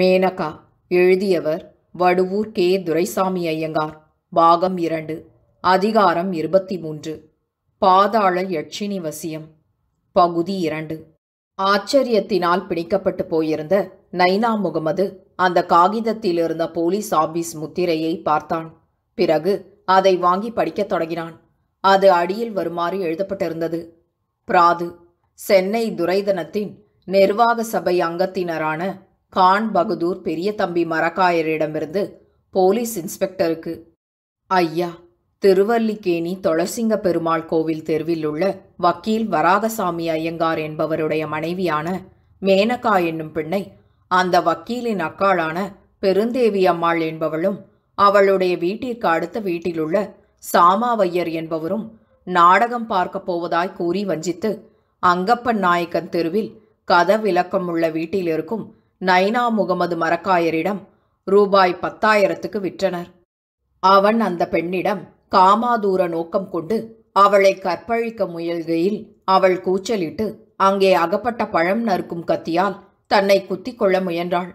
மேனகா எழுதியவர் வடுவூர் கே துரைசாமி ஐயங்கார் பாகம் இரண்டு அதிகாரம் இருபத்தி மூன்று பாதாள யட்சினி வசியம் பகுதி இரண்டு ஆச்சரியத்தினால் பிடிக்கப்பட்டு போயிருந்த நைனா முகமது அந்த காகிதத்தில் இருந்த போலீஸ் ஆபீஸ் முத்திரையை பார்த்தான் பிறகு அதை வாங்கி படிக்கத் தொடங்கினான் அது அடியில் வருமாறு எழுதப்பட்டிருந்தது பிராது சென்னை துரைதனத்தின் நிர்வாக சபை அங்கத்தினரான கான் பகதூர் பெரிய தம்பி மரக்காயரிடமிருந்து போலீஸ் இன்ஸ்பெக்டருக்கு ஐயா திருவல்லிக்கேணி துளசிங்க பெருமாள் கோவில் தெருவில் உள்ள வக்கீல் வராகசாமி ஐயங்கார் என்பவருடைய மனைவியான மேனகா என்னும் பெண்ணை அந்த வக்கீலின் அக்காளான பெருந்தேவி அம்மாள் என்பவளும் அவளுடைய வீட்டிற்கு அடுத்த வீட்டிலுள்ள சாமாவையர் என்பவரும் நாடகம் பார்க்கப் போவதாய் கூறி வஞ்சித்து அங்கப்பன் நாயக்கன் தெருவில் கதவிலக்கம் உள்ள வீட்டில் இருக்கும் நைனா முகமது மரக்காயரிடம் ரூபாய் பத்தாயிரத்துக்கு விற்றனர் அவன் அந்த பெண்ணிடம் காமாதூர நோக்கம் கொண்டு அவளை கற்பழிக்க முயல்கையில் அவள் கூச்சலிட்டு அங்கே அகப்பட்ட பழம் நறுக்கும் கத்தியால் தன்னை குத்திக் கொள்ள முயன்றாள்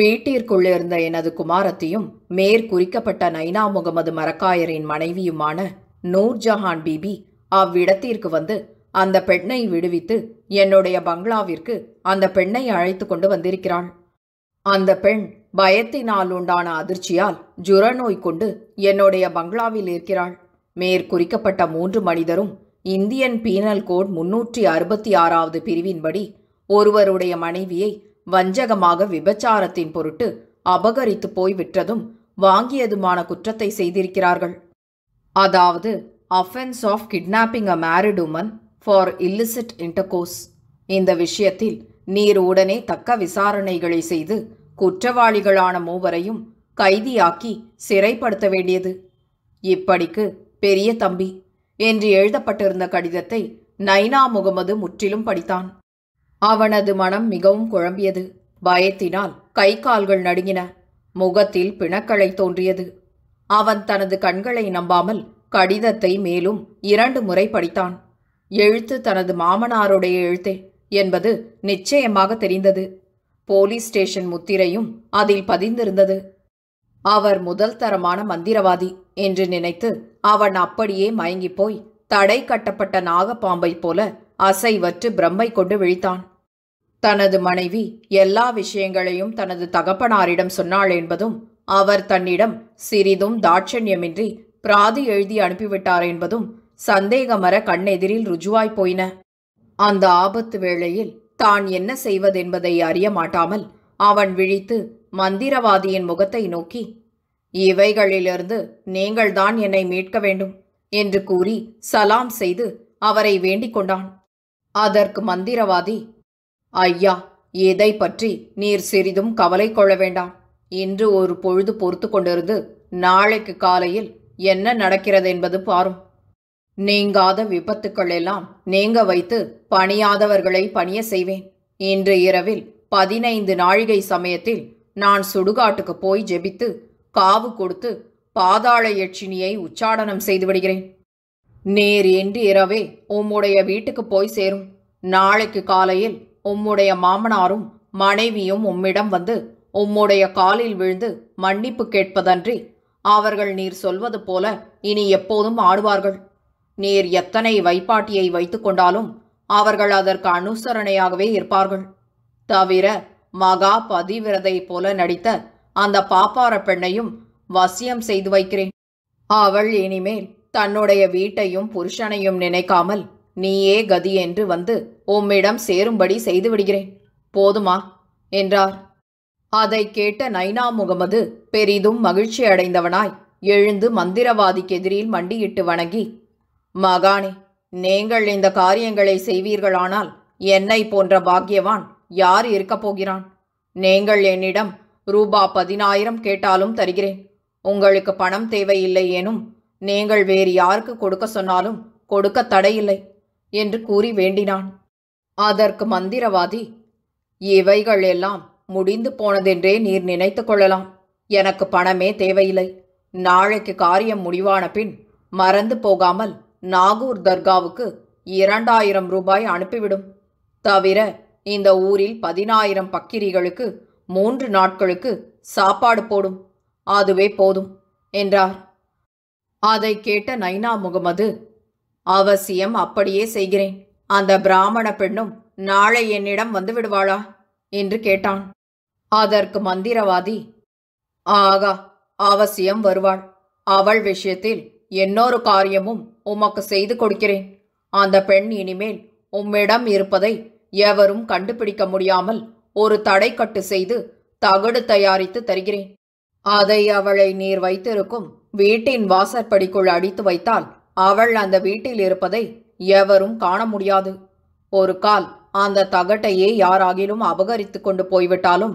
வீட்டிற்குள்ளிருந்த எனது குமாரத்தையும் மேற்குறிக்கப்பட்ட நைனா முகமது மரக்காயரின் மனைவியுமான நூர்ஜஹான் பீபி அவ்விடத்திற்கு வந்து அந்த பெண்ணை விடுவித்து என்னுடைய பங்களாவிற்கு அந்த பெண்ணை அழைத்து கொண்டு வந்திருக்கிறாள் அந்த பெண் பயத்தினால் உண்டான அதிர்ச்சியால் ஜுரநோய் கொண்டு என்னுடைய பங்களாவில் இருக்கிறாள் மேற்குறிக்கப்பட்ட மூன்று மனிதரும் இந்தியன் பீனல் கோட் முன்னூற்றி அறுபத்தி ஆறாவது பிரிவின்படி ஒருவருடைய மனைவியை வஞ்சகமாக விபச்சாரத்தின் பொருட்டு அபகரித்து போய் விற்றதும் வாங்கியதுமான குற்றத்தை செய்திருக்கிறார்கள் அதாவது offence of kidnapping a married woman for illicit intercourse இந்த விஷயத்தில் நீர் உடனே தக்க விசாரணைகளை செய்து குற்றவாளிகளான மூவரையும் கைதியாக்கி சிறைப்படுத்த வேண்டியது இப்படிக்கு பெரிய தம்பி என்று எழுதப்பட்டிருந்த கடிதத்தை நைனா முகமது முற்றிலும் படித்தான் அவனது மனம் மிகவும் குழம்பியது பயத்தினால் கை கால்கள் நடுங்கின முகத்தில் பிணக்களை தோன்றியது அவன் தனது கண்களை நம்பாமல் கடிதத்தை மேலும் இரண்டு முறை படித்தான் எழுத்து தனது மாமனாருடைய எழுத்தே என்பது நிச்சயமாக தெரிந்தது போலீஸ் ஸ்டேஷன் முத்திரையும் அதில் பதிந்திருந்தது அவர் முதல் தரமான மந்திரவாதி என்று நினைத்து அவன் அப்படியே மயங்கிப் போய் தடை கட்டப்பட்ட நாகப்பாம்பை போல அசைவற்று பிரம்மை கொண்டு விழித்தான் தனது மனைவி எல்லா விஷயங்களையும் தனது தகப்பனாரிடம் சொன்னாள் என்பதும் அவர் தன்னிடம் சிறிதும் தாட்சண்யமின்றி பிராதி எழுதி அனுப்பிவிட்டார் என்பதும் சந்தேகமர கண்ணெதிரில் ருஜுவாய் போயின அந்த ஆபத்து வேளையில் தான் என்ன செய்வதென்பதை அறிய மாட்டாமல் அவன் விழித்து மந்திரவாதியின் முகத்தை நோக்கி இவைகளிலிருந்து நீங்கள்தான் என்னை மீட்க வேண்டும் என்று கூறி சலாம் செய்து அவரை வேண்டிக் கொண்டான் அதற்கு மந்திரவாதி ஐயா எதை பற்றி நீர் சிறிதும் கவலை கொள்ள வேண்டாம் இன்று ஒரு பொழுது பொறுத்து கொண்டிருந்து நாளைக்கு காலையில் என்ன நடக்கிறது என்பது பாரும் நீங்காத விபத்துக்கள் எல்லாம் நீங்க வைத்து பணியாதவர்களை பணிய செய்வேன் இன்று இரவில் பதினைந்து நாழிகை சமயத்தில் நான் சுடுகாட்டுக்கு போய் ஜெபித்து காவு கொடுத்து பாதாள யட்சினியை உச்சாடனம் செய்து விடுகிறேன் நேர் என்று இரவே உம்முடைய வீட்டுக்கு போய் சேரும் நாளைக்கு காலையில் உம்முடைய மாமனாரும் மனைவியும் உம்மிடம் வந்து உம்முடைய காலில் விழுந்து மன்னிப்பு கேட்பதன்றி அவர்கள் நீர் சொல்வது போல இனி எப்போதும் ஆடுவார்கள் நீர் எத்தனை வைப்பாட்டியை வைத்துக்கொண்டாலும் அவர்கள் அதற்கு அனுசரணையாகவே இருப்பார்கள் தவிர மகா பதிவிரதை போல நடித்த அந்த பாப்பார பெண்ணையும் வசியம் செய்து வைக்கிறேன் அவள் இனிமேல் தன்னுடைய வீட்டையும் புருஷனையும் நினைக்காமல் நீயே கதி என்று வந்து உம்மிடம் சேரும்படி செய்து விடுகிறேன் போதுமா என்றார் அதை கேட்ட நைனா முகமது பெரிதும் மகிழ்ச்சி அடைந்தவனாய் எழுந்து மந்திரவாதிக்கு எதிரில் மண்டியிட்டு வணங்கி மகாணி நீங்கள் இந்த காரியங்களை செய்வீர்களானால் என்னை போன்ற பாக்கியவான் யார் இருக்கப் போகிறான் நீங்கள் என்னிடம் ரூபா பதினாயிரம் கேட்டாலும் தருகிறேன் உங்களுக்கு பணம் தேவையில்லை எனும் நீங்கள் வேறு யாருக்கு கொடுக்க சொன்னாலும் கொடுக்க தடையில்லை என்று கூறி வேண்டினான் அதற்கு மந்திரவாதி இவைகள் எல்லாம் முடிந்து போனதென்றே நீர் நினைத்து கொள்ளலாம் எனக்கு பணமே தேவையில்லை நாளைக்கு காரியம் முடிவான பின் மறந்து போகாமல் நாகூர் தர்காவுக்கு இரண்டாயிரம் ரூபாய் அனுப்பிவிடும் தவிர இந்த ஊரில் பதினாயிரம் பக்கிரிகளுக்கு மூன்று நாட்களுக்கு சாப்பாடு போடும் அதுவே போதும் என்றார் அதை கேட்ட நைனா முகமது அவசியம் அப்படியே செய்கிறேன் அந்த பிராமண பெண்ணும் நாளை என்னிடம் வந்து விடுவாளா என்று கேட்டான் அதற்கு மந்திரவாதி ஆகா அவசியம் வருவாள் அவள் விஷயத்தில் இன்னொரு காரியமும் உமக்கு செய்து கொடுக்கிறேன் அந்த பெண் இனிமேல் உம்மிடம் இருப்பதை எவரும் கண்டுபிடிக்க முடியாமல் ஒரு தடைக்கட்டு செய்து தகடு தயாரித்து தருகிறேன் அதை அவளை நீர் வைத்திருக்கும் வீட்டின் வாசற்படிக்குள் அடித்து வைத்தால் அவள் அந்த வீட்டில் இருப்பதை எவரும் காண முடியாது ஒரு கால் அந்த தகட்டையே யாராகிலும் அபகரித்து கொண்டு போய்விட்டாலும்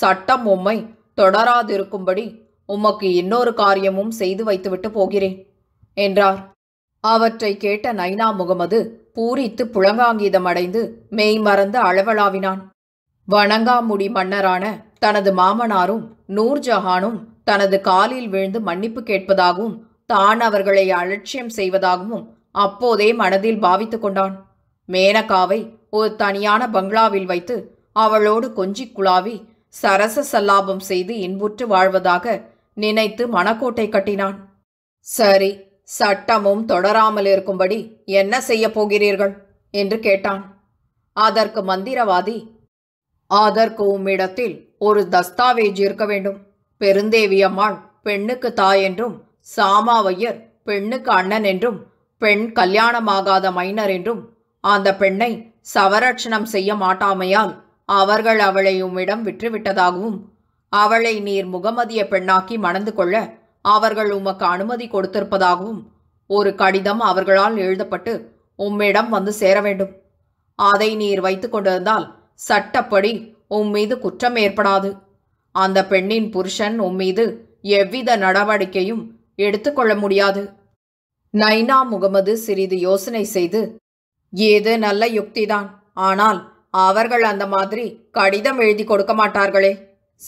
சட்டம் உம்மை தொடராதிருக்கும்படி உமக்கு இன்னொரு காரியமும் செய்து வைத்துவிட்டு போகிறேன் என்றார் அவற்றை கேட்ட நைனா முகமது பூரித்து புழங்காங்கீதமடைந்து மெய் மறந்து அளவலாவினான் வணங்காமுடி மன்னரான தனது மாமனாரும் நூர்ஜஹானும் தனது காலில் விழுந்து மன்னிப்பு கேட்பதாகவும் தான் அவர்களை அலட்சியம் செய்வதாகவும் அப்போதே மனதில் பாவித்து கொண்டான் மேனகாவை ஒரு தனியான பங்களாவில் வைத்து அவளோடு கொஞ்சி குழாவி சரச சல்லாபம் செய்து இன்புற்று வாழ்வதாக நினைத்து மணக்கோட்டை கட்டினான் சரி சட்டமும் தொடராமல் இருக்கும்படி என்ன செய்ய போகிறீர்கள் என்று கேட்டான் அதற்கு மந்திரவாதி அதற்கு உம்மிடத்தில் ஒரு தஸ்தாவேஜ் இருக்க வேண்டும் பெருந்தேவி அம்மாள் பெண்ணுக்கு தாய் என்றும் சாமாவையர் பெண்ணுக்கு அண்ணன் என்றும் பெண் கல்யாணமாகாத மைனர் என்றும் அந்த பெண்ணை சவரட்சணம் செய்ய மாட்டாமையால் அவர்கள் அவளை உம்மிடம் விற்றுவிட்டதாகவும் அவளை நீர் முகமதிய பெண்ணாக்கி மணந்து கொள்ள அவர்கள் உமக்கு அனுமதி கொடுத்திருப்பதாகவும் ஒரு கடிதம் அவர்களால் எழுதப்பட்டு உம்மிடம் வந்து சேர வேண்டும் அதை நீர் வைத்துக் கொண்டிருந்தால் சட்டப்படி உம் மீது குற்றம் ஏற்படாது அந்த பெண்ணின் புருஷன் உம் மீது எவ்வித நடவடிக்கையும் எடுத்துக்கொள்ள முடியாது நைனா முகமது சிறிது யோசனை செய்து ஏது நல்ல யுக்திதான் ஆனால் அவர்கள் அந்த மாதிரி கடிதம் எழுதி கொடுக்க மாட்டார்களே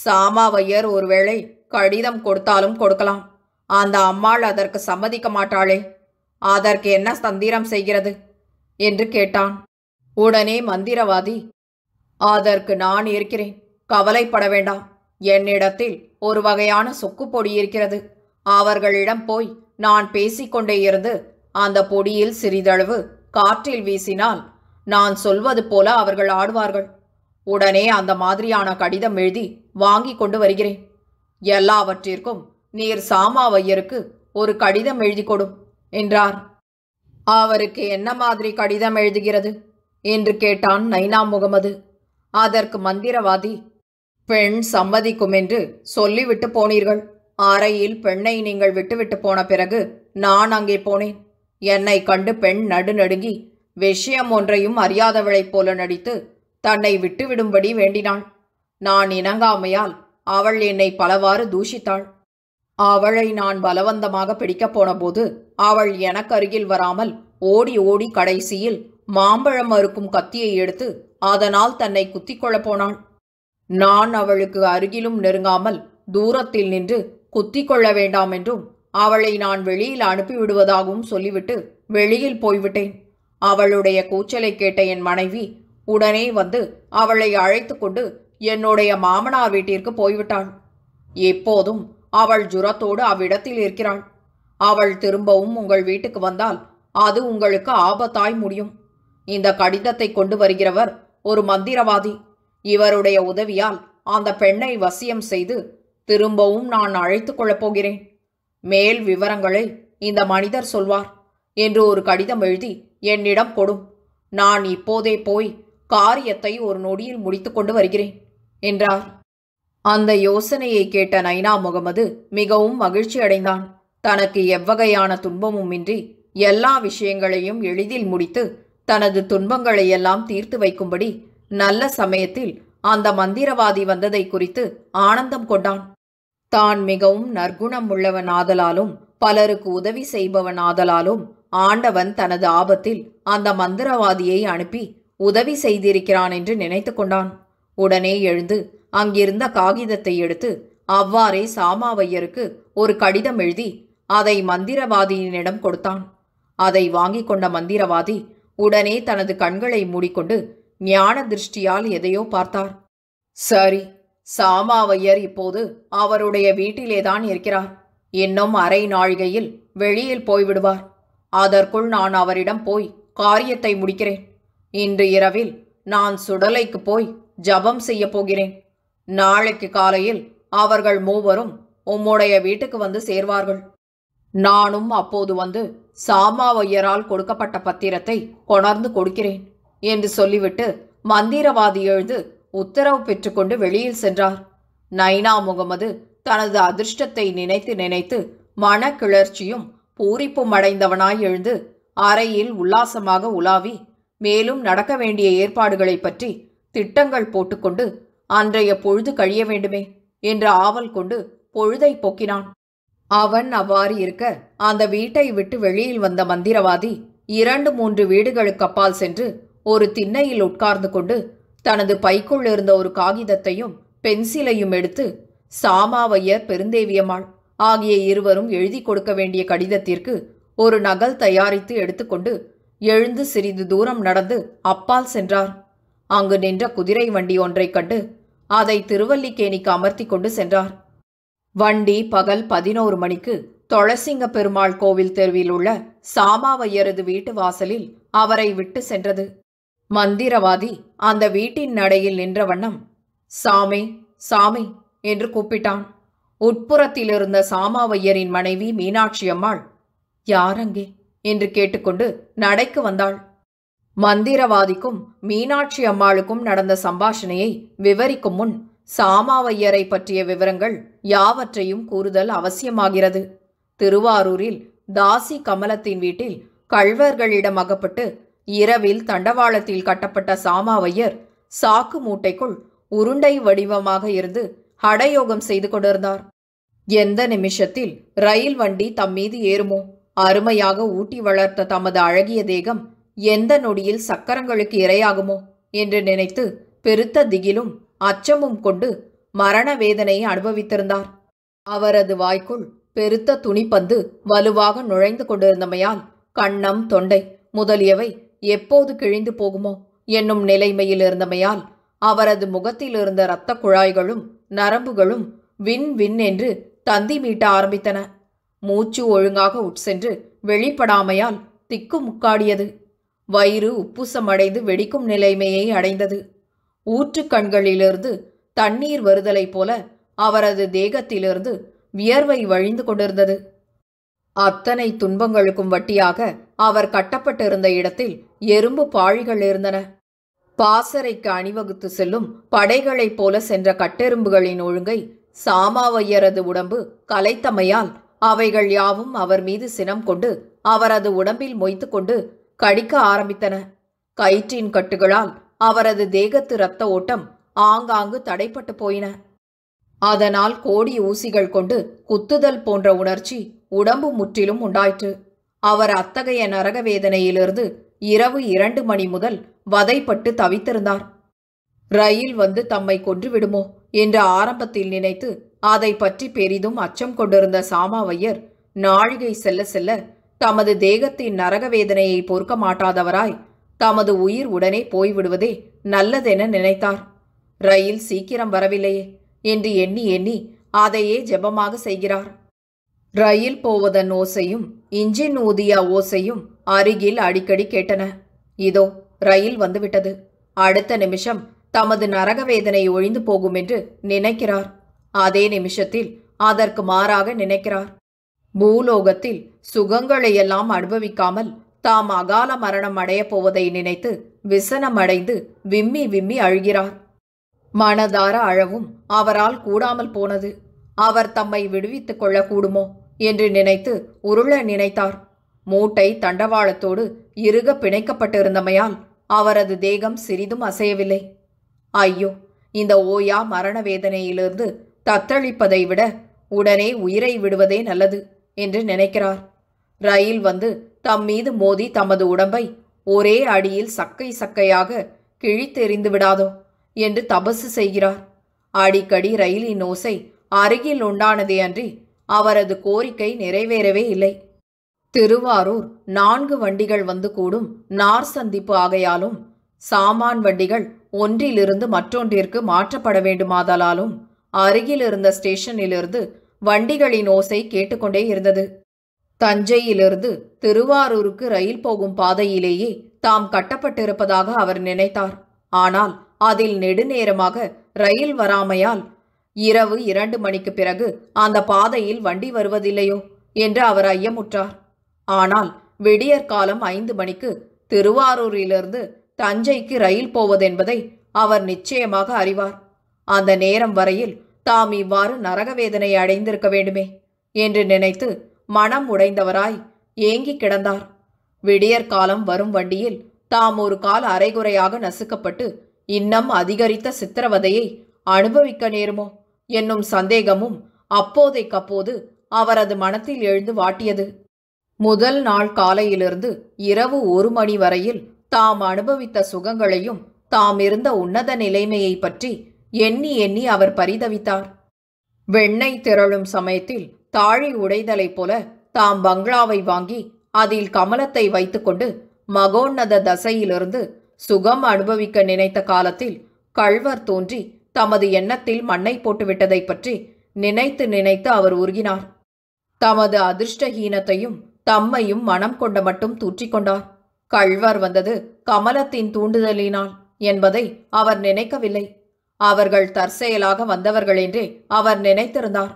சாமாவையர் ஒருவேளை கடிதம் கொடுத்தாலும் கொடுக்கலாம் அந்த அம்மாள் அதற்கு சம்மதிக்க மாட்டாளே அதற்கு என்ன தந்திரம் செய்கிறது என்று கேட்டான் உடனே மந்திரவாதி அதற்கு நான் இருக்கிறேன் கவலைப்பட வேண்டாம் என்னிடத்தில் ஒரு வகையான சொக்கு பொடி இருக்கிறது அவர்களிடம் போய் நான் பேசிக்கொண்டே இருந்து அந்த பொடியில் சிறிதளவு காற்றில் வீசினால் நான் சொல்வது போல அவர்கள் ஆடுவார்கள் உடனே அந்த மாதிரியான கடிதம் எழுதி வாங்கி கொண்டு வருகிறேன் எல்லாவற்றிற்கும் நீர் சாமாவையருக்கு ஒரு கடிதம் எழுதி கொடும் என்றார் அவருக்கு என்ன மாதிரி கடிதம் எழுதுகிறது என்று கேட்டான் நைனா முகமது அதற்கு மந்திரவாதி பெண் சம்மதிக்கும் என்று சொல்லிவிட்டு போனீர்கள் அறையில் பெண்ணை நீங்கள் விட்டுவிட்டு போன பிறகு நான் அங்கே போனேன் என்னை கண்டு பெண் நடுநடுங்கி விஷயம் ஒன்றையும் அறியாதவளைப் போல நடித்து தன்னை விட்டுவிடும்படி வேண்டினாள் நான் இணங்காமையால் அவள் என்னை பலவாறு தூஷித்தாள் அவளை நான் பலவந்தமாக பிடிக்கப் போனபோது அவள் எனக்கருகில் வராமல் ஓடி ஓடி கடைசியில் மாம்பழம் அறுக்கும் கத்தியை எடுத்து அதனால் தன்னை குத்திக் கொள்ளப் போனாள் நான் அவளுக்கு அருகிலும் நெருங்காமல் தூரத்தில் நின்று குத்திக் கொள்ள வேண்டாம் என்றும் அவளை நான் வெளியில் அனுப்பிவிடுவதாகவும் சொல்லிவிட்டு வெளியில் போய்விட்டேன் அவளுடைய கூச்சலை கேட்ட என் மனைவி உடனே வந்து அவளை அழைத்து கொண்டு என்னுடைய மாமனார் வீட்டிற்கு போய்விட்டாள் எப்போதும் அவள் ஜுரத்தோடு அவ்விடத்தில் இருக்கிறாள் அவள் திரும்பவும் உங்கள் வீட்டுக்கு வந்தால் அது உங்களுக்கு ஆபத்தாய் முடியும் இந்த கடிதத்தை கொண்டு வருகிறவர் ஒரு மந்திரவாதி இவருடைய உதவியால் அந்த பெண்ணை வசியம் செய்து திரும்பவும் நான் அழைத்து கொள்ளப் போகிறேன் மேல் விவரங்களை இந்த மனிதர் சொல்வார் என்று ஒரு கடிதம் எழுதி என்னிடம் கொடும் நான் இப்போதே போய் காரியத்தை ஒரு நொடியில் முடித்து கொண்டு வருகிறேன் என்றார் அந்த யோசனையை கேட்ட நைனா முகமது மிகவும் மகிழ்ச்சி அடைந்தான் தனக்கு எவ்வகையான துன்பமும் இன்றி எல்லா விஷயங்களையும் எளிதில் முடித்து தனது துன்பங்களையெல்லாம் தீர்த்து வைக்கும்படி நல்ல சமயத்தில் அந்த மந்திரவாதி வந்ததை குறித்து ஆனந்தம் கொண்டான் தான் மிகவும் நற்குணம் உள்ளவன் ஆதலாலும் பலருக்கு உதவி செய்பவன் ஆதலாலும் ஆண்டவன் தனது ஆபத்தில் அந்த மந்திரவாதியை அனுப்பி உதவி செய்திருக்கிறான் என்று நினைத்து கொண்டான் உடனே எழுந்து அங்கிருந்த காகிதத்தை எடுத்து அவ்வாறே சாமாவையருக்கு ஒரு கடிதம் எழுதி அதை மந்திரவாதியினிடம் கொடுத்தான் அதை வாங்கி கொண்ட மந்திரவாதி உடனே தனது கண்களை மூடிக்கொண்டு ஞான திருஷ்டியால் எதையோ பார்த்தார் சரி சாமாவையர் இப்போது அவருடைய வீட்டிலேதான் இருக்கிறார் இன்னும் அரை நாழிகையில் வெளியில் போய்விடுவார் அதற்குள் நான் அவரிடம் போய் காரியத்தை முடிக்கிறேன் இன்று இரவில் நான் சுடலைக்கு போய் ஜபம் செய்ய போகிறேன் நாளைக்கு காலையில் அவர்கள் மூவரும் உம்முடைய வீட்டுக்கு வந்து சேர்வார்கள் நானும் அப்போது வந்து சாமாவையரால் கொடுக்கப்பட்ட பத்திரத்தை கொணர்ந்து கொடுக்கிறேன் என்று சொல்லிவிட்டு மந்திரவாதி எழுந்து உத்தரவு பெற்றுக்கொண்டு வெளியில் சென்றார் நைனா முகமது தனது அதிர்ஷ்டத்தை நினைத்து நினைத்து மனக்கிளர்ச்சியும் பூரிப்பும் அடைந்தவனாய் எழுந்து அறையில் உல்லாசமாக உலாவி மேலும் நடக்க வேண்டிய ஏற்பாடுகளை பற்றி திட்டங்கள் போட்டுக்கொண்டு அன்றைய பொழுது கழிய வேண்டுமே என்ற ஆவல் கொண்டு பொழுதை போக்கினான் அவன் அவ்வாறு இருக்க அந்த வீட்டை விட்டு வெளியில் வந்த மந்திரவாதி இரண்டு மூன்று வீடுகளுக்கு அப்பால் சென்று ஒரு திண்ணையில் உட்கார்ந்து கொண்டு தனது பைக்குள் இருந்த ஒரு காகிதத்தையும் பென்சிலையும் எடுத்து சாமாவையர் பெருந்தேவியம்மாள் ஆகிய இருவரும் எழுதி கொடுக்க வேண்டிய கடிதத்திற்கு ஒரு நகல் தயாரித்து எடுத்துக்கொண்டு எழுந்து சிறிது தூரம் நடந்து அப்பால் சென்றார் அங்கு நின்ற குதிரை வண்டி ஒன்றைக் கண்டு அதை திருவல்லிக்கேணிக்கு அமர்த்தி கொண்டு சென்றார் வண்டி பகல் பதினோரு மணிக்கு தொளசிங்க பெருமாள் கோவில் தெருவில் உள்ள சாமாவையரது வீட்டு வாசலில் அவரை விட்டு சென்றது மந்திரவாதி அந்த வீட்டின் நடையில் நின்ற வண்ணம் சாமி சாமி என்று கூப்பிட்டான் உட்புறத்தில் இருந்த சாமாவையரின் மனைவி மீனாட்சி அம்மாள் யாரங்கே என்று கேட்டுக்கொண்டு நடைக்கு வந்தாள் மந்திரவாதிக்கும் மீனாட்சி அம்மாளுக்கும் நடந்த சம்பாஷணையை விவரிக்கும் முன் சாமாவையரை பற்றிய விவரங்கள் யாவற்றையும் கூறுதல் அவசியமாகிறது திருவாரூரில் தாசி கமலத்தின் வீட்டில் கழ்வர்களிடம் அகப்பட்டு இரவில் தண்டவாளத்தில் கட்டப்பட்ட சாமாவையர் சாக்கு மூட்டைக்குள் உருண்டை வடிவமாக இருந்து ஹடயோகம் செய்து கொண்டிருந்தார் எந்த நிமிஷத்தில் ரயில் வண்டி தம் மீது ஏறுமோ அருமையாக ஊட்டி வளர்த்த தமது அழகிய தேகம் எந்த நொடியில் சக்கரங்களுக்கு இரையாகுமோ என்று நினைத்து பெருத்த திகிலும் அச்சமும் கொண்டு மரண வேதனையை அனுபவித்திருந்தார் அவரது வாய்க்குள் பெருத்த துணிப்பந்து வலுவாக நுழைந்து கொண்டிருந்தமையால் கண்ணம் தொண்டை முதலியவை எப்போது கிழிந்து போகுமோ என்னும் நிலைமையில் இருந்தமையால் அவரது முகத்திலிருந்த இரத்த குழாய்களும் நரம்புகளும் வின் வின் என்று தந்தி மீட்ட ஆரம்பித்தன மூச்சு ஒழுங்காக உட்சென்று வெளிப்படாமையால் திக்கு முக்காடியது வயிறு உப்புசமடைந்து வெடிக்கும் நிலைமையை அடைந்தது ஊற்று கண்களிலிருந்து தண்ணீர் வருதலைப் போல அவரது தேகத்திலிருந்து வியர்வை வழிந்து கொண்டிருந்தது அத்தனை துன்பங்களுக்கும் வட்டியாக அவர் கட்டப்பட்டிருந்த இடத்தில் எறும்பு பாழிகள் இருந்தன பாசறைக்கு அணிவகுத்து செல்லும் படைகளைப் போல சென்ற கட்டெரும்புகளின் ஒழுங்கை சாமாவையரது உடம்பு கலைத்தமையால் அவைகள் யாவும் அவர் மீது சினம் கொண்டு அவரது உடம்பில் மொய்த்து கொண்டு கடிக்க ஆரம்பித்தன கயிற்றின் கட்டுகளால் அவரது தேகத்து இரத்த ஓட்டம் ஆங்காங்கு தடைப்பட்டு போயின அதனால் கோடி ஊசிகள் கொண்டு குத்துதல் போன்ற உணர்ச்சி உடம்பு முற்றிலும் உண்டாயிற்று அவர் அத்தகைய நரக வேதனையிலிருந்து இரவு இரண்டு மணி முதல் வதைப்பட்டு தவித்திருந்தார் ரயில் வந்து தம்மை கொன்றுவிடுமோ என்று ஆரம்பத்தில் நினைத்து அதை பற்றி பெரிதும் அச்சம் கொண்டிருந்த சாமாவையர் நாழிகை செல்ல செல்ல தமது தேகத்தின் நரக வேதனையை பொறுக்க மாட்டாதவராய் தமது உயிர் உடனே போய்விடுவதே நல்லதென நினைத்தார் ரயில் சீக்கிரம் வரவில்லையே என்று எண்ணி எண்ணி அதையே ஜெபமாக செய்கிறார் ரயில் போவதன் ஓசையும் இன்ஜின் ஊதிய ஓசையும் அருகில் அடிக்கடி கேட்டன இதோ ரயில் வந்துவிட்டது அடுத்த நிமிஷம் தமது நரக வேதனை ஒழிந்து போகும் என்று நினைக்கிறார் அதே நிமிஷத்தில் அதற்கு மாறாக நினைக்கிறார் பூலோகத்தில் சுகங்களையெல்லாம் அனுபவிக்காமல் தாம் அகால மரணம் அடையப் போவதை நினைத்து விசனமடைந்து விம்மி விம்மி அழுகிறார் மனதார அழவும் அவரால் கூடாமல் போனது அவர் தம்மை விடுவித்துக் கொள்ளக்கூடுமோ என்று நினைத்து உருள நினைத்தார் மூட்டை தண்டவாளத்தோடு இறுக பிணைக்கப்பட்டிருந்தமையால் அவரது தேகம் சிறிதும் அசையவில்லை ஐயோ இந்த ஓயா மரண வேதனையிலிருந்து தத்தளிப்பதை விட உடனே உயிரை விடுவதே நல்லது என்று நினைக்கிறார் ரயில் வந்து தம் மீது மோதி தமது உடம்பை ஒரே அடியில் சக்கை சக்கையாக கிழித்தெறிந்து விடாதோ என்று தபசு செய்கிறார் அடிக்கடி ரயிலின் ஓசை அருகில் உண்டானதே அன்றி அவரது கோரிக்கை நிறைவேறவே இல்லை திருவாரூர் நான்கு வண்டிகள் வந்து கூடும் நார் சந்திப்பு ஆகையாலும் சாமான் வண்டிகள் ஒன்றிலிருந்து மற்றொன்றிற்கு மாற்றப்பட வேண்டுமாதலாலும் அருகிலிருந்த ஸ்டேஷனிலிருந்து வண்டிகளின் ஓசை கேட்டுக்கொண்டே இருந்தது தஞ்சையிலிருந்து திருவாரூருக்கு ரயில் போகும் பாதையிலேயே தாம் கட்டப்பட்டிருப்பதாக அவர் நினைத்தார் ஆனால் அதில் நெடுநேரமாக ரயில் வராமையால் இரவு இரண்டு மணிக்கு பிறகு அந்த பாதையில் வண்டி வருவதில்லையோ என்று அவர் ஐயமுற்றார் ஆனால் விடியற்காலம் ஐந்து மணிக்கு திருவாரூரிலிருந்து தஞ்சைக்கு ரயில் போவதென்பதை அவர் நிச்சயமாக அறிவார் அந்த நேரம் வரையில் தாம் இவ்வாறு நரக வேதனை அடைந்திருக்க வேண்டுமே என்று நினைத்து மனம் உடைந்தவராய் ஏங்கி கிடந்தார் விடியற் காலம் வரும் வண்டியில் தாம் ஒரு கால் அரைகுறையாக நசுக்கப்பட்டு இன்னும் அதிகரித்த சித்திரவதையை அனுபவிக்க நேருமோ என்னும் சந்தேகமும் அப்போதைக்கப்போது அவரது மனத்தில் எழுந்து வாட்டியது முதல் நாள் காலையிலிருந்து இரவு ஒரு மணி வரையில் தாம் அனுபவித்த சுகங்களையும் தாம் இருந்த உன்னத நிலைமையை பற்றி எண்ணி எண்ணி அவர் பரிதவித்தார் வெண்ணெய் திரளும் சமயத்தில் தாழி உடைதலைப் போல தாம் பங்களாவை வாங்கி அதில் கமலத்தை வைத்துக்கொண்டு மகோன்னத தசையிலிருந்து சுகம் அனுபவிக்க நினைத்த காலத்தில் கள்வர் தோன்றி தமது எண்ணத்தில் மண்ணை போட்டுவிட்டதை பற்றி நினைத்து நினைத்து அவர் உருகினார் தமது அதிர்ஷ்டஹீனத்தையும் தம்மையும் மனம் கொண்ட மட்டும் தூற்றிக்கொண்டார் கள்வர் வந்தது கமலத்தின் தூண்டுதலினால் என்பதை அவர் நினைக்கவில்லை அவர்கள் தற்செயலாக வந்தவர்கள் என்றே அவர் நினைத்திருந்தார்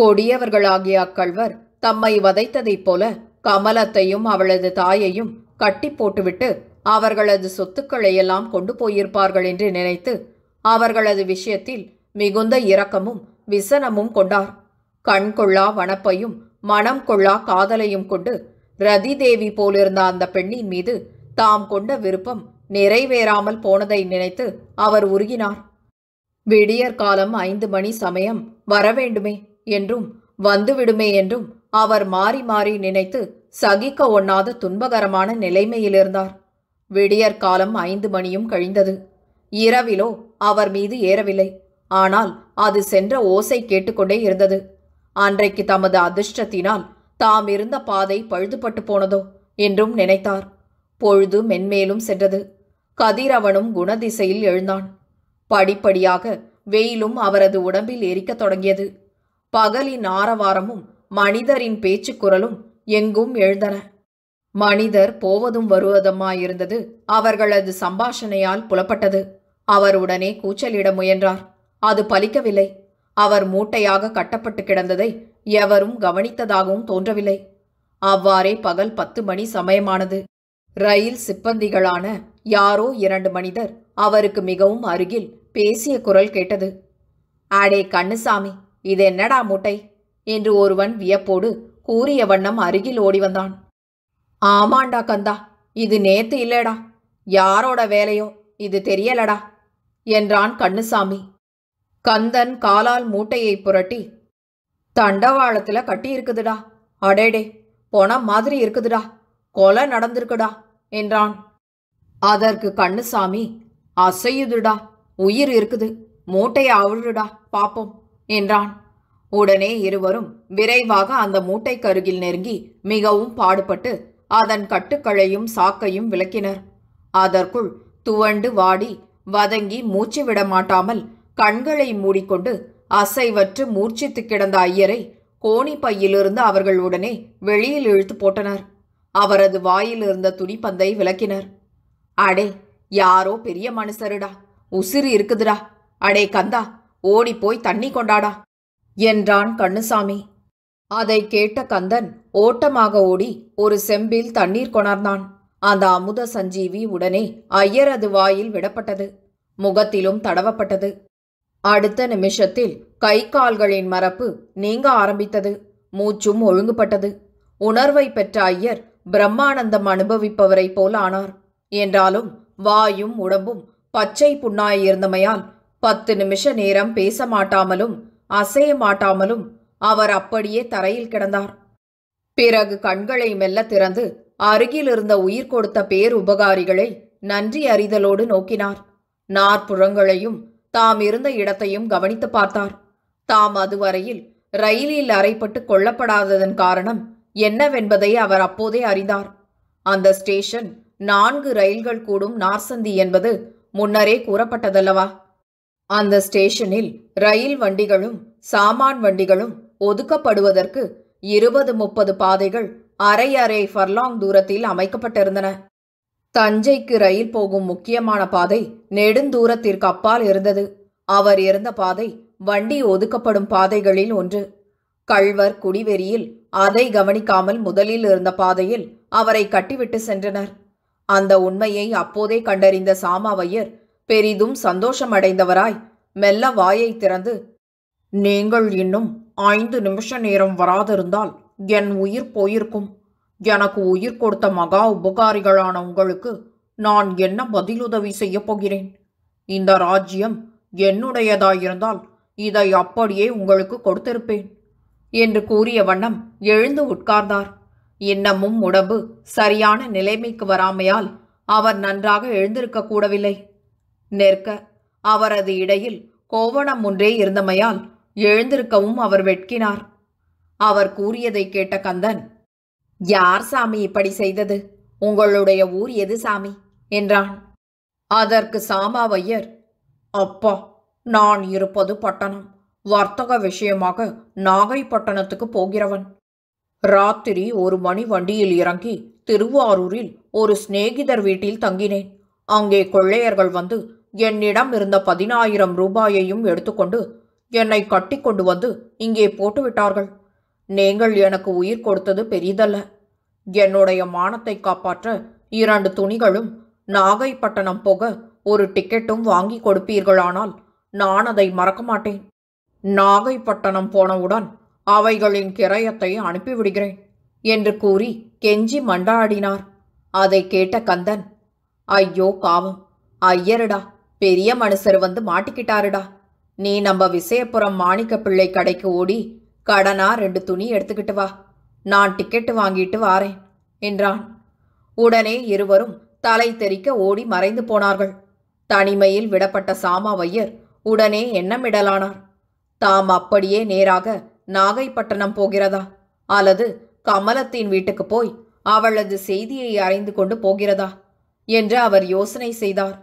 கொடியவர்களாகிய அக்கள்வர் தம்மை வதைத்ததைப் போல கமலத்தையும் அவளது தாயையும் கட்டி போட்டுவிட்டு அவர்களது சொத்துக்களையெல்லாம் கொண்டு போயிருப்பார்கள் என்று நினைத்து அவர்களது விஷயத்தில் மிகுந்த இரக்கமும் விசனமும் கொண்டார் கண் கொள்ளா வனப்பையும் மனம் கொள்ளா காதலையும் கொண்டு ரதி தேவி போலிருந்த அந்த பெண்ணின் மீது தாம் கொண்ட விருப்பம் நிறைவேறாமல் போனதை நினைத்து அவர் உருகினார் விடியற் காலம் ஐந்து மணி சமயம் வரவேண்டுமே என்றும் வந்துவிடுமே என்றும் அவர் மாறி மாறி நினைத்து சகிக்க ஒண்ணாத துன்பகரமான நிலைமையிலிருந்தார் விடியற் காலம் ஐந்து மணியும் கழிந்தது இரவிலோ அவர் மீது ஏறவில்லை ஆனால் அது சென்ற ஓசை கேட்டுக்கொண்டே இருந்தது அன்றைக்கு தமது அதிர்ஷ்டத்தினால் தாம் இருந்த பாதை பழுதுபட்டு போனதோ என்றும் நினைத்தார் பொழுது மென்மேலும் சென்றது கதிரவனும் குணதிசையில் எழுந்தான் படிப்படியாக வெயிலும் அவரது உடம்பில் எரிக்கத் தொடங்கியது பகலின் ஆரவாரமும் மனிதரின் பேச்சுக்குரலும் எங்கும் எழுந்தன மனிதர் போவதும் வருவதுமாயிருந்தது அவர்களது சம்பாஷணையால் புலப்பட்டது அவர் உடனே கூச்சலிட முயன்றார் அது பலிக்கவில்லை அவர் மூட்டையாக கட்டப்பட்டு கிடந்ததை எவரும் கவனித்ததாகவும் தோன்றவில்லை அவ்வாறே பகல் பத்து மணி சமயமானது ரயில் சிப்பந்திகளான யாரோ இரண்டு மனிதர் அவருக்கு மிகவும் அருகில் பேசிய குரல் கேட்டது ஆடே கண்ணுசாமி இது என்னடா மூட்டை என்று ஒருவன் வியப்போடு கூறிய வண்ணம் அருகில் ஓடி வந்தான் ஆமாண்டா கந்தா இது நேத்து இல்லடா யாரோட வேலையோ இது தெரியலடா என்றான் கண்ணுசாமி கந்தன் காலால் மூட்டையை புரட்டி தண்டவாளத்துல கட்டி இருக்குதுடா அடேடே பொணம் மாதிரி இருக்குதுடா கொலை நடந்திருக்குடா என்றான் அதற்கு கண்ணுசாமி அசையுதுடா உயிர் இருக்குது மூட்டையை அவிழுடா பாப்போம் என்றான் உடனே இருவரும் விரைவாக அந்த மூட்டை கருகில் நெருங்கி மிகவும் பாடுபட்டு அதன் கட்டுக்களையும் சாக்கையும் விளக்கினர் அதற்குள் துவண்டு வாடி வதங்கி மூச்சு விடமாட்டாமல் கண்களை மூடிக்கொண்டு அசைவற்று மூர்ச்சித்து கிடந்த ஐயரை கோணி பையிலிருந்து அவர்கள் உடனே வெளியில் இழுத்து போட்டனர் அவரது வாயிலிருந்த துணிப்பந்தை விளக்கினர் அடே யாரோ பெரிய மனுஷருடா உசிறு இருக்குதுடா அடே கந்தா ஓடி போய் தண்ணி கொண்டாடா என்றான் கண்ணுசாமி அதை கேட்ட கந்தன் ஓட்டமாக ஓடி ஒரு செம்பில் தண்ணீர் கொணர்ந்தான் அந்த அமுத சஞ்சீவி உடனே ஐயரது வாயில் விடப்பட்டது முகத்திலும் தடவப்பட்டது அடுத்த நிமிஷத்தில் கை கால்களின் மரப்பு நீங்க ஆரம்பித்தது மூச்சும் ஒழுங்குபட்டது உணர்வை பெற்ற ஐயர் பிரம்மானந்தம் அனுபவிப்பவரைப் போல் ஆனார் என்றாலும் வாயும் உடம்பும் பச்சை புண்ணாயிருந்தமையால் பத்து நிமிஷ நேரம் பேச மாட்டாமலும் அசைய மாட்டாமலும் அவர் அப்படியே தரையில் கிடந்தார் பிறகு கண்களை மெல்ல திறந்து அருகிலிருந்த உயிர் கொடுத்த பேர் உபகாரிகளை நன்றி அறிதலோடு நோக்கினார் நாற்புழங்களையும் தாம் இருந்த இடத்தையும் கவனித்து பார்த்தார் தாம் அதுவரையில் ரயிலில் அறைப்பட்டு கொல்லப்படாததன் காரணம் என்னவென்பதை அவர் அப்போதே அறிந்தார் அந்த ஸ்டேஷன் நான்கு ரயில்கள் கூடும் நார்சந்தி என்பது முன்னரே கூறப்பட்டதல்லவா அந்த ஸ்டேஷனில் ரயில் வண்டிகளும் சாமான் வண்டிகளும் ஒதுக்கப்படுவதற்கு இருபது முப்பது பாதைகள் அரை அரை ஃபர்லாங் தூரத்தில் அமைக்கப்பட்டிருந்தன தஞ்சைக்கு ரயில் போகும் முக்கியமான பாதை நெடுந்தூரத்திற்கு அப்பால் இருந்தது அவர் இருந்த பாதை வண்டி ஒதுக்கப்படும் பாதைகளில் ஒன்று கள்வர் குடிவெறியில் அதை கவனிக்காமல் முதலில் இருந்த பாதையில் அவரை கட்டிவிட்டு சென்றனர் அந்த உண்மையை அப்போதே கண்டறிந்த சாமாவையர் பெரிதும் சந்தோஷமடைந்தவராய் மெல்ல வாயை திறந்து நீங்கள் இன்னும் ஐந்து நிமிஷ நேரம் வராதிருந்தால் என் உயிர் போயிருக்கும் எனக்கு உயிர் கொடுத்த மகா உபகாரிகளான உங்களுக்கு நான் என்ன பதிலுதவி செய்யப் போகிறேன் இந்த ராஜ்யம் என்னுடையதாயிருந்தால் இதை அப்படியே உங்களுக்கு கொடுத்திருப்பேன் என்று கூறிய வண்ணம் எழுந்து உட்கார்ந்தார் இன்னமும் உடம்பு சரியான நிலைமைக்கு வராமையால் அவர் நன்றாக எழுந்திருக்க கூடவில்லை நிற்க அவரது இடையில் கோவணம் ஒன்றே இருந்தமையால் எழுந்திருக்கவும் அவர் வெட்கினார் அவர் கூறியதை கேட்ட கந்தன் யார் சாமி இப்படி செய்தது உங்களுடைய ஊர் எது சாமி என்றான் அதற்கு சாமாவையர் அப்பா நான் இருப்பது பட்டணம் வர்த்தக விஷயமாக நாகைப்பட்டணத்துக்கு போகிறவன் ராத்திரி ஒரு மணி வண்டியில் இறங்கி திருவாரூரில் ஒரு சிநேகிதர் வீட்டில் தங்கினேன் அங்கே கொள்ளையர்கள் வந்து என்னிடம் இருந்த பதினாயிரம் ரூபாயையும் எடுத்துக்கொண்டு என்னை கட்டி கொண்டு வந்து இங்கே போட்டுவிட்டார்கள் நீங்கள் எனக்கு உயிர் கொடுத்தது பெரிதல்ல என்னுடைய மானத்தை காப்பாற்ற இரண்டு துணிகளும் நாகைப்பட்டினம் போக ஒரு டிக்கெட்டும் வாங்கி கொடுப்பீர்களானால் நான் அதை மறக்க மாட்டேன் நாகைப்பட்டினம் போனவுடன் அவைகளின் கிரயத்தை அனுப்பிவிடுகிறேன் என்று கூறி கெஞ்சி மண்டாடினார் அதை கேட்ட கந்தன் ஐயோ பாவம் ஐயருடா பெரிய மனுஷர் வந்து மாட்டிக்கிட்டாருடா நீ நம்ம விசயபுரம் மாணிக்க பிள்ளை கடைக்கு ஓடி கடனா ரெண்டு துணி எடுத்துக்கிட்டு வா நான் டிக்கெட்டு வாங்கிட்டு வாரேன் என்றான் உடனே இருவரும் தலை தெறிக்க ஓடி மறைந்து போனார்கள் தனிமையில் விடப்பட்ட சாமாவையர் உடனே எண்ணமிடலானார் தாம் அப்படியே நேராக நாகைப்பட்டினம் போகிறதா அல்லது கமலத்தின் வீட்டுக்கு போய் அவளது செய்தியை அறிந்து கொண்டு போகிறதா என்று அவர் யோசனை செய்தார்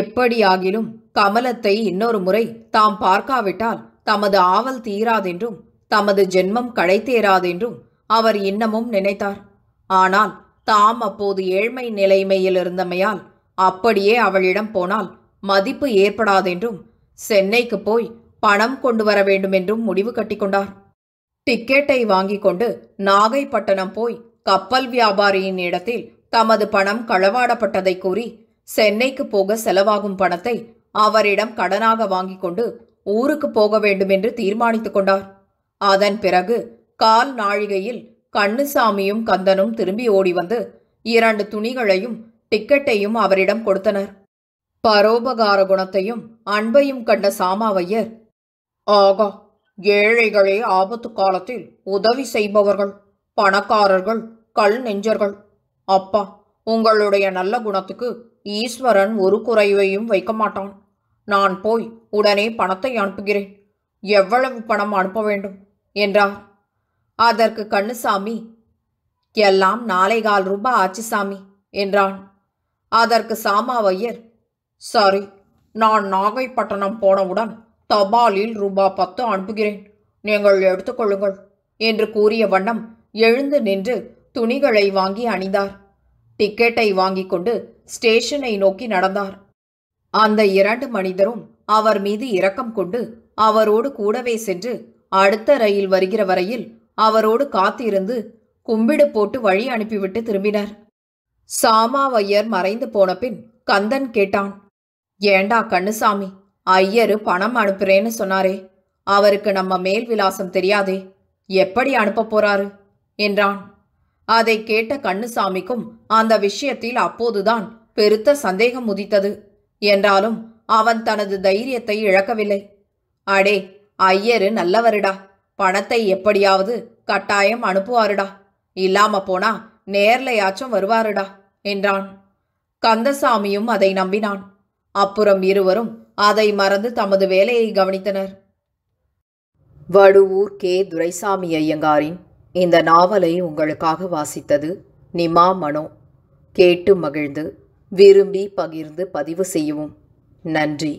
எப்படியாகிலும் கமலத்தை இன்னொரு முறை தாம் பார்க்காவிட்டால் தமது ஆவல் தீராதென்றும் தமது ஜென்மம் களைத்தேராதென்றும் அவர் இன்னமும் நினைத்தார் ஆனால் தாம் அப்போது ஏழ்மை நிலைமையில் இருந்தமையால் அப்படியே அவளிடம் போனால் மதிப்பு ஏற்படாதென்றும் சென்னைக்கு போய் பணம் கொண்டு வர வேண்டும் என்றும் முடிவு கட்டிக்கொண்டார் டிக்கெட்டை வாங்கிக் கொண்டு நாகைப்பட்டினம் போய் கப்பல் வியாபாரியின் இடத்தில் தமது பணம் களவாடப்பட்டதை கூறி சென்னைக்கு போக செலவாகும் பணத்தை அவரிடம் கடனாக வாங்கிக் கொண்டு ஊருக்கு போக வேண்டும் என்று தீர்மானித்துக் கொண்டார் அதன் பிறகு கால் நாழிகையில் கண்ணுசாமியும் கந்தனும் திரும்பி ஓடி வந்து இரண்டு துணிகளையும் டிக்கெட்டையும் அவரிடம் கொடுத்தனர் பரோபகார குணத்தையும் அன்பையும் கண்ட சாமாவையர் ஆகா ஏழைகளே ஆபத்து காலத்தில் உதவி செய்பவர்கள் பணக்காரர்கள் கல் நெஞ்சர்கள் அப்பா உங்களுடைய நல்ல குணத்துக்கு ஈஸ்வரன் ஒரு குறைவையும் வைக்க மாட்டான் நான் போய் உடனே பணத்தை அனுப்புகிறேன் எவ்வளவு பணம் அனுப்ப வேண்டும் என்றார் அதற்கு கண்ணுசாமி எல்லாம் நாளை கால் ரூபாய் ஆச்சு சாமி என்றான் அதற்கு சாமாவையர் சரி நான் நாகைப்பட்டினம் போனவுடன் தபாலில் ரூபா பத்து அனுப்புகிறேன் நீங்கள் எடுத்துக்கொள்ளுங்கள் என்று கூறிய வண்ணம் எழுந்து நின்று துணிகளை வாங்கி அணிந்தார் டிக்கெட்டை வாங்கிக் கொண்டு ஸ்டேஷனை நோக்கி நடந்தார் அந்த இரண்டு மனிதரும் அவர் மீது இரக்கம் கொண்டு அவரோடு கூடவே சென்று அடுத்த ரயில் வருகிற வரையில் அவரோடு காத்திருந்து கும்பிடு போட்டு வழி அனுப்பிவிட்டு திரும்பினார் சாமாவையர் மறைந்து போன பின் கந்தன் கேட்டான் ஏண்டா கண்ணுசாமி ஐயரு பணம் அனுப்புறேன்னு சொன்னாரே அவருக்கு நம்ம மேல் விலாசம் தெரியாதே எப்படி அனுப்ப போறாரு என்றான் அதை கேட்ட கண்ணுசாமிக்கும் அந்த விஷயத்தில் அப்போதுதான் பெருத்த சந்தேகம் உதித்தது என்றாலும் அவன் தனது தைரியத்தை இழக்கவில்லை அடே ஐயரு நல்லவருடா பணத்தை எப்படியாவது கட்டாயம் அனுப்புவாருடா இல்லாம போனா நேர்லையாச்சும் வருவாருடா என்றான் கந்தசாமியும் அதை நம்பினான் அப்புறம் இருவரும் அதை மறந்து தமது வேலையை கவனித்தனர் வடுவூர் கே துரைசாமி ஐயங்காரின் இந்த நாவலை உங்களுக்காக வாசித்தது நிமா மனோ கேட்டு மகிழ்ந்து விரும்பி பகிர்ந்து பதிவு செய்யவும் நன்றி